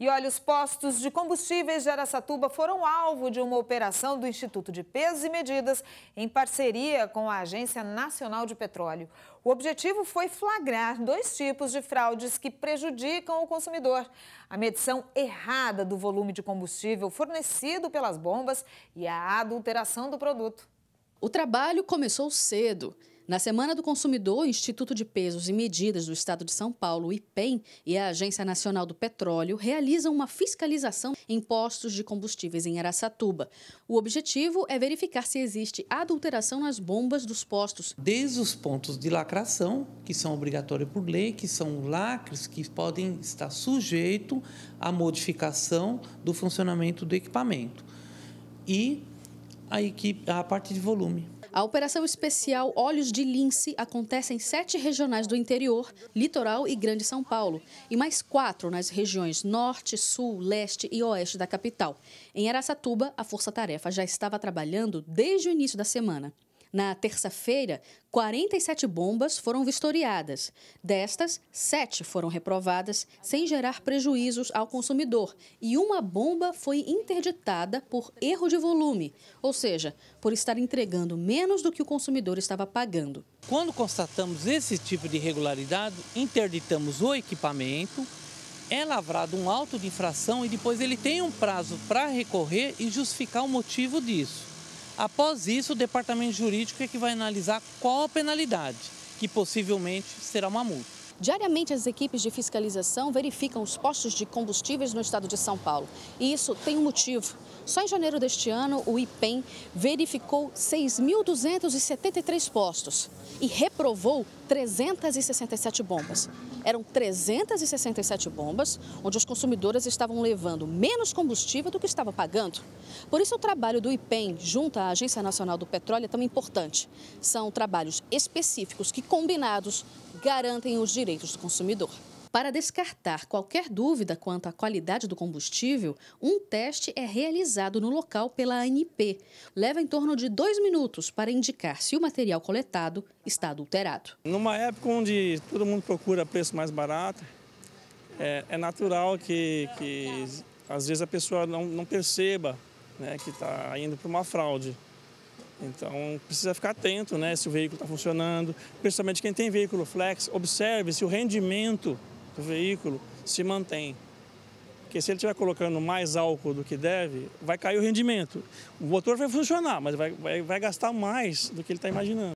E olha, os postos de combustíveis de Aracatuba foram alvo de uma operação do Instituto de Pesos e Medidas em parceria com a Agência Nacional de Petróleo. O objetivo foi flagrar dois tipos de fraudes que prejudicam o consumidor: a medição errada do volume de combustível fornecido pelas bombas e a adulteração do produto. O trabalho começou cedo. Na Semana do Consumidor, o Instituto de Pesos e Medidas do Estado de São Paulo, IPEM, e a Agência Nacional do Petróleo realizam uma fiscalização em postos de combustíveis em Aracatuba. O objetivo é verificar se existe adulteração nas bombas dos postos. Desde os pontos de lacração, que são obrigatórios por lei, que são lacres que podem estar sujeitos à modificação do funcionamento do equipamento. E a, equipe, a parte de volume. A operação especial Olhos de Lince acontece em sete regionais do interior, litoral e Grande São Paulo, e mais quatro nas regiões norte, sul, leste e oeste da capital. Em Aracatuba, a Força Tarefa já estava trabalhando desde o início da semana. Na terça-feira, 47 bombas foram vistoriadas. Destas, sete foram reprovadas, sem gerar prejuízos ao consumidor. E uma bomba foi interditada por erro de volume, ou seja, por estar entregando menos do que o consumidor estava pagando. Quando constatamos esse tipo de irregularidade, interditamos o equipamento, é lavrado um auto de infração e depois ele tem um prazo para recorrer e justificar o motivo disso. Após isso, o departamento jurídico é que vai analisar qual a penalidade, que possivelmente será uma multa. Diariamente, as equipes de fiscalização verificam os postos de combustíveis no estado de São Paulo. E isso tem um motivo. Só em janeiro deste ano, o IPEM verificou 6.273 postos e reprovou 367 bombas. Eram 367 bombas onde os consumidores estavam levando menos combustível do que estavam pagando. Por isso, o trabalho do IPEM junto à Agência Nacional do Petróleo é tão importante. São trabalhos específicos que, combinados, garantem os direitos direitos do consumidor. Para descartar qualquer dúvida quanto à qualidade do combustível, um teste é realizado no local pela ANP. Leva em torno de dois minutos para indicar se o material coletado está adulterado. Numa época onde todo mundo procura preço mais barato, é, é natural que, que, às vezes a pessoa não, não perceba né, que está indo para uma fraude. Então, precisa ficar atento né, se o veículo está funcionando, principalmente quem tem veículo flex, observe se o rendimento do veículo se mantém. Porque se ele estiver colocando mais álcool do que deve, vai cair o rendimento. O motor vai funcionar, mas vai, vai, vai gastar mais do que ele está imaginando.